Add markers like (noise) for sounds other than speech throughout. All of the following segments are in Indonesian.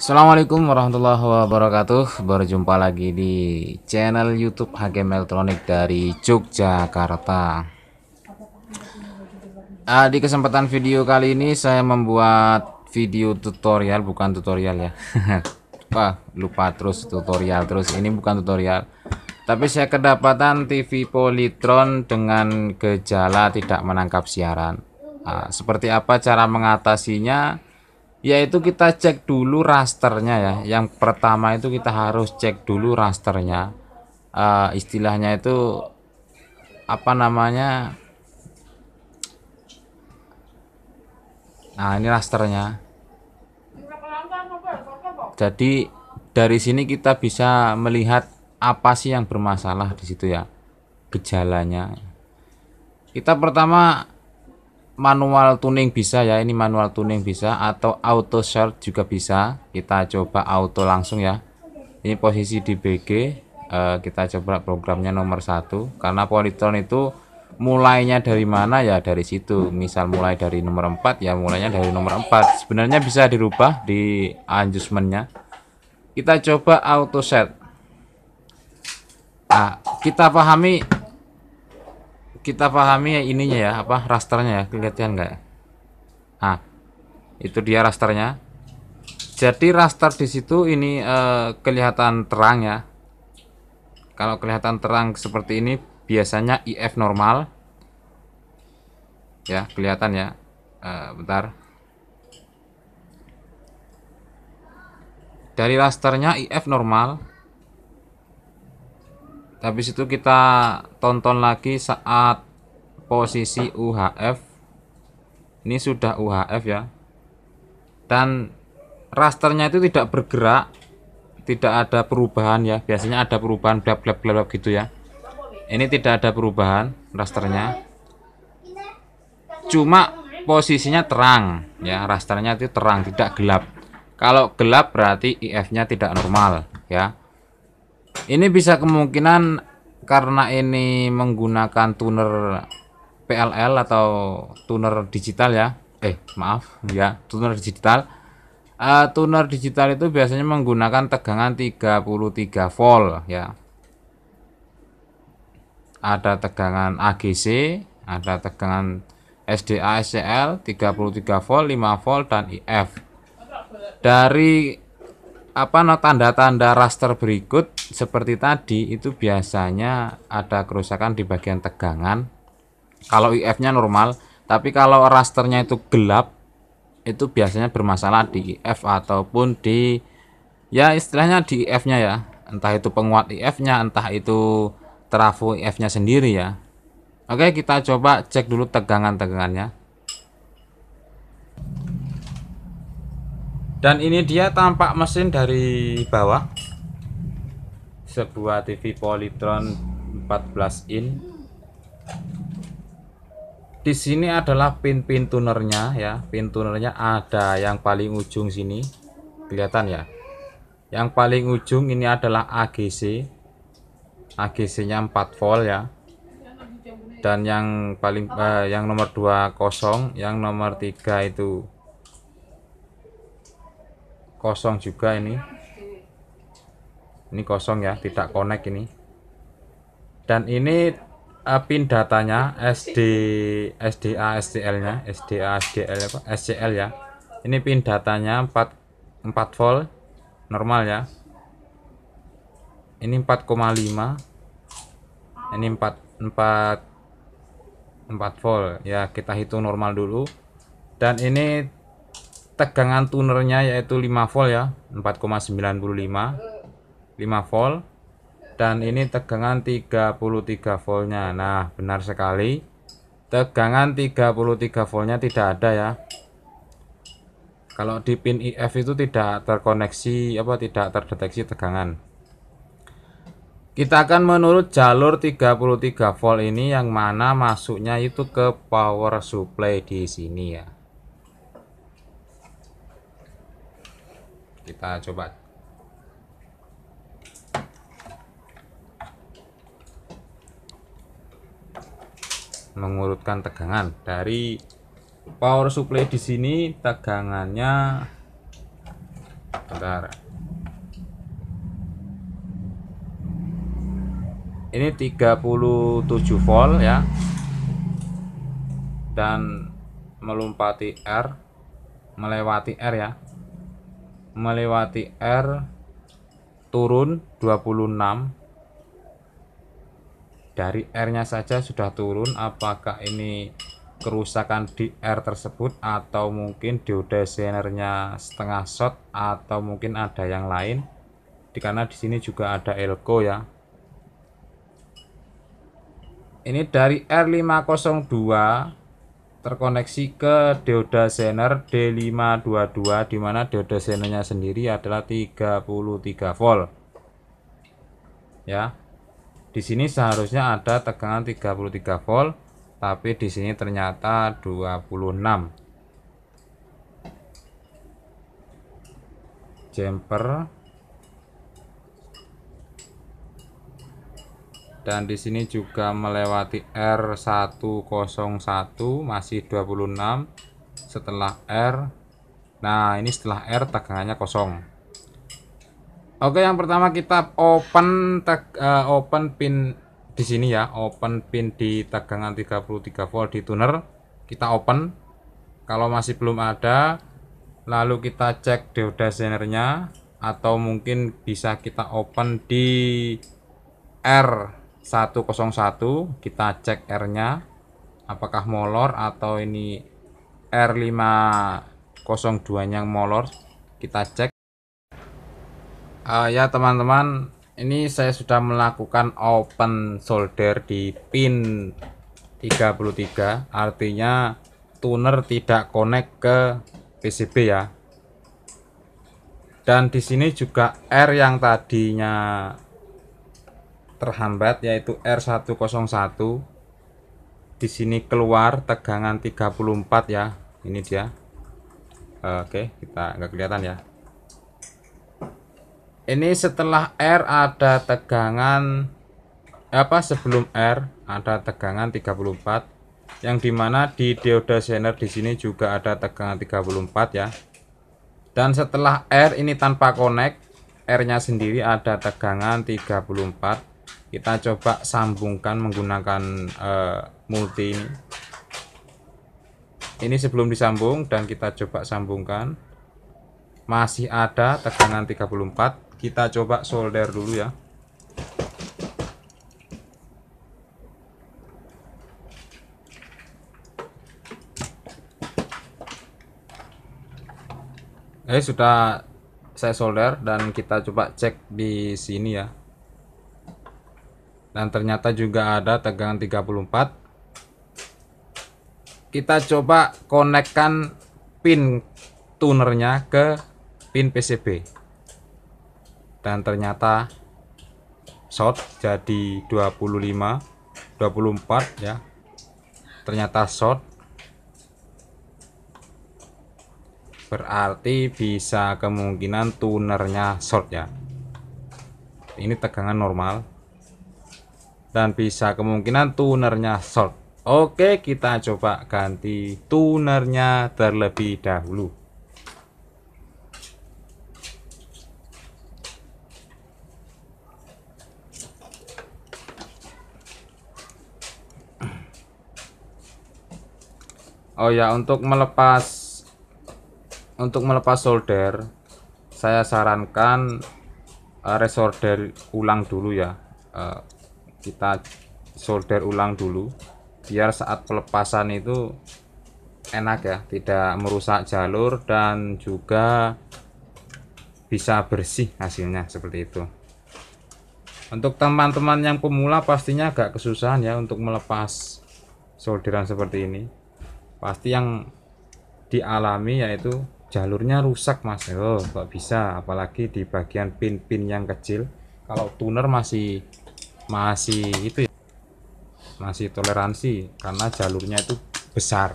Assalamualaikum warahmatullahi wabarakatuh Berjumpa lagi di channel youtube Hakim Elektronik dari Yogyakarta uh, Di kesempatan video kali ini saya membuat video tutorial Bukan tutorial ya (laughs) Wah, Lupa terus tutorial terus Ini bukan tutorial Tapi saya kedapatan TV Polytron dengan gejala tidak menangkap siaran uh, Seperti apa cara mengatasinya yaitu kita cek dulu rasternya ya yang pertama itu kita harus cek dulu rasternya uh, istilahnya itu apa namanya nah ini rasternya jadi dari sini kita bisa melihat apa sih yang bermasalah di situ ya gejalanya kita pertama manual tuning bisa ya ini manual tuning bisa atau auto short juga bisa kita coba auto langsung ya ini posisi di BG eh, kita coba programnya nomor satu karena polytron itu mulainya dari mana ya dari situ misal mulai dari nomor 4 ya mulainya dari nomor 4 sebenarnya bisa dirubah di adjustmentnya kita coba auto set nah, kita pahami kita pahami ya ininya ya apa rasternya ya kelihatan nggak ah itu dia rasternya jadi raster di situ ini eh, kelihatan terang ya kalau kelihatan terang seperti ini biasanya IF normal ya kelihatan ya eh, bentar dari rasternya IF normal habis itu kita tonton lagi saat posisi UHF ini sudah UHF ya dan rasternya itu tidak bergerak tidak ada perubahan ya biasanya ada perubahan blab blab blab gitu ya ini tidak ada perubahan rasternya cuma posisinya terang ya rasternya itu terang tidak gelap kalau gelap berarti IF nya tidak normal ya ini bisa kemungkinan karena ini menggunakan tuner PLL atau tuner digital ya eh maaf ya tuner digital uh, tuner digital itu biasanya menggunakan tegangan 33 volt ya ada tegangan AGC ada tegangan SDA SCL 33 volt 5 volt dan IF dari apa tanda-tanda raster berikut seperti tadi itu biasanya ada kerusakan di bagian tegangan kalau IF-nya normal tapi kalau rasternya itu gelap itu biasanya bermasalah di IF ataupun di ya istilahnya di IF-nya ya entah itu penguat IF-nya entah itu trafo IF-nya sendiri ya Oke kita coba cek dulu tegangan-tegangannya dan ini dia tampak mesin dari bawah sebuah TV Polytron 14 in di sini adalah pin-pin tunernya ya pin tunernya ada yang paling ujung sini kelihatan ya yang paling ujung ini adalah AGC AGC nya 4 volt ya dan yang paling eh, yang nomor 2 kosong yang nomor 3 itu kosong juga ini ini kosong ya tidak connect ini dan ini uh, pin datanya SD SDA SDL nya SDA SDL apa SCL ya ini pin datanya 4 4 volt normal ya ini 4,5 ini 4 4 4 volt ya kita hitung normal dulu dan ini tegangan tunernya yaitu 5 volt ya 4,95 5 volt dan ini tegangan 33 voltnya nah benar sekali tegangan 33 voltnya tidak ada ya kalau di pin IF itu tidak terkoneksi apa tidak terdeteksi tegangan kita akan menurut jalur 33 volt ini yang mana masuknya itu ke power supply di sini ya kita coba mengurutkan tegangan dari power supply di sini tegangannya bentar ini 37 volt ya dan melompati R melewati R ya melewati R turun 26 dari R-nya saja sudah turun apakah ini kerusakan di R tersebut atau mungkin dioda zenernya setengah shot atau mungkin ada yang lain di karena di sini juga ada elko ya ini dari R502 terkoneksi ke dioda zener D522 di mana dioda zenernya sendiri adalah 33 volt ya di sini seharusnya ada tegangan 33 volt tapi di sini ternyata 26 jumper dan di sini juga melewati R101 masih 26 setelah R nah ini setelah R tegangannya kosong Oke, yang pertama kita open tag uh, eh, open pin di sini ya, open pin di tegangan 33 volt di tuner. Kita open. Kalau masih belum ada, lalu kita cek dioda zenernya atau mungkin bisa kita open di R101, kita cek R-nya apakah molor atau ini R502 yang molor. Kita cek uh, ya teman-teman ini saya sudah melakukan open solder di pin 33 artinya tuner tidak connect ke PCB ya dan di sini juga R yang tadinya terhambat yaitu R101 di sini keluar tegangan 34 ya ini dia oke kita nggak kelihatan ya ini setelah R ada tegangan apa sebelum R ada tegangan 34 yang dimana di dioda zener di sini juga ada tegangan 34 ya dan setelah R ini tanpa connect R nya sendiri ada tegangan 34 kita coba sambungkan menggunakan uh, multi ini ini sebelum disambung dan kita coba sambungkan masih ada tegangan 34 kita coba solder dulu ya Eh sudah saya solder dan kita coba cek di sini ya. Dan ternyata juga ada tegangan 34. Kita coba konekkan pin tunernya ke pin PCB dan ternyata short jadi 25 24 ya ternyata short berarti bisa kemungkinan tunernya short ya ini tegangan normal dan bisa kemungkinan tunernya short oke kita coba ganti tunernya terlebih dahulu oh ya untuk melepas untuk melepas solder saya sarankan uh, resolder ulang dulu ya uh, kita solder ulang dulu biar saat pelepasan itu enak ya tidak merusak jalur dan juga bisa bersih hasilnya seperti itu untuk teman-teman yang pemula pastinya agak kesusahan ya untuk melepas solderan seperti ini pasti yang dialami yaitu jalurnya rusak mas oh kok bisa apalagi di bagian pin-pin yang kecil kalau tuner masih masih itu ya, masih toleransi karena jalurnya itu besar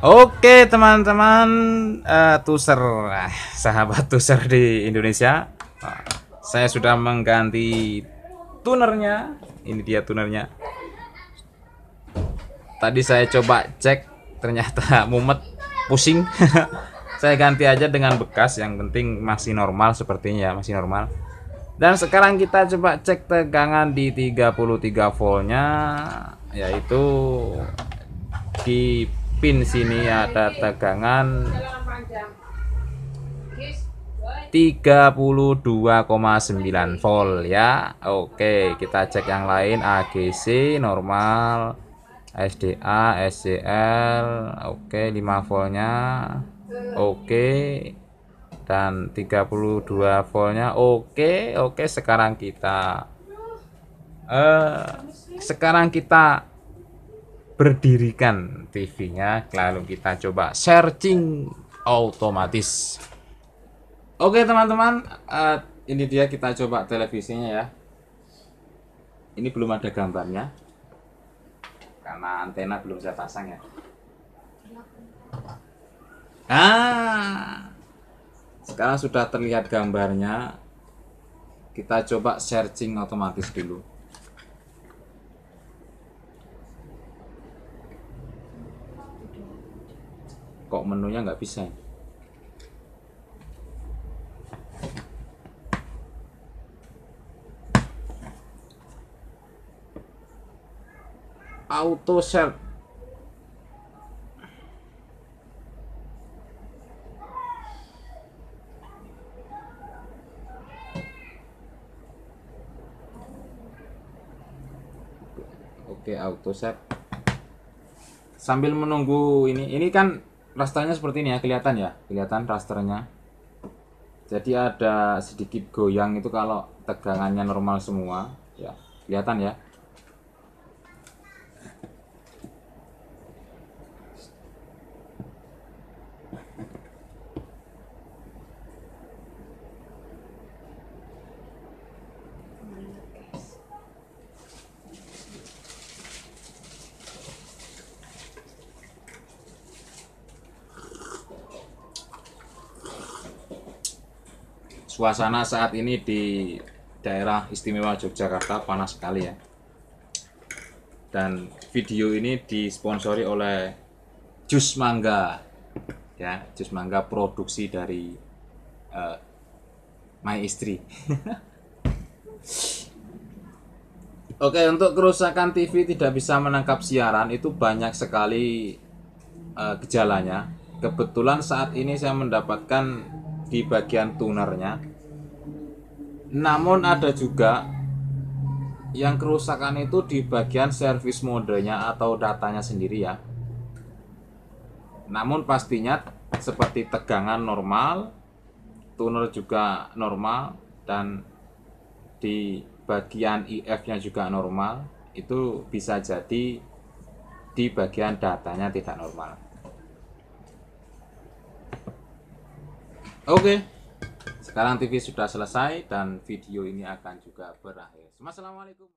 Oke teman-teman uh, tuser uh, sahabat tuser di Indonesia saya sudah mengganti tunernya ini dia tunernya tadi saya coba cek ternyata (laughs) mumet pusing (laughs) saya ganti aja dengan bekas yang penting masih normal sepertinya ya, masih normal dan sekarang kita coba cek tegangan di 33 voltnya yaitu di pin sini ada tegangan 32,9 volt ya Oke kita cek yang lain AGC normal SDA SCL Oke 5 voltnya Oke dan 32 voltnya Oke Oke sekarang kita eh uh, sekarang kita berdirikan TV-nya lalu kita coba searching otomatis oke teman-teman uh, ini dia kita coba televisinya ya ini belum ada gambarnya karena antena belum saya pasang ya ah sekarang sudah terlihat gambarnya kita coba searching otomatis dulu kok menunya nggak bisa auto set, Oke, auto set. Sambil menunggu ini, ini kan Rasternya seperti ini ya kelihatan ya kelihatan rasternya jadi ada sedikit goyang itu kalau tegangannya normal semua ya kelihatan ya suasana saat ini di daerah istimewa Yogyakarta panas sekali ya dan video ini disponsori oleh jus mangga ya jus mangga produksi dari uh, my istri (laughs) Oke untuk kerusakan TV tidak bisa menangkap siaran itu banyak sekali uh, gejalanya kebetulan saat ini saya mendapatkan di bagian tunernya namun ada juga yang kerusakan itu di bagian service modenya atau datanya sendiri ya. Namun pastinya seperti tegangan normal, tuner juga normal dan di bagian IF-nya juga normal, itu bisa jadi di bagian datanya tidak normal. Oke. Okay. Sekarang TV sudah selesai dan video ini akan juga berakhir. Assalamualaikum.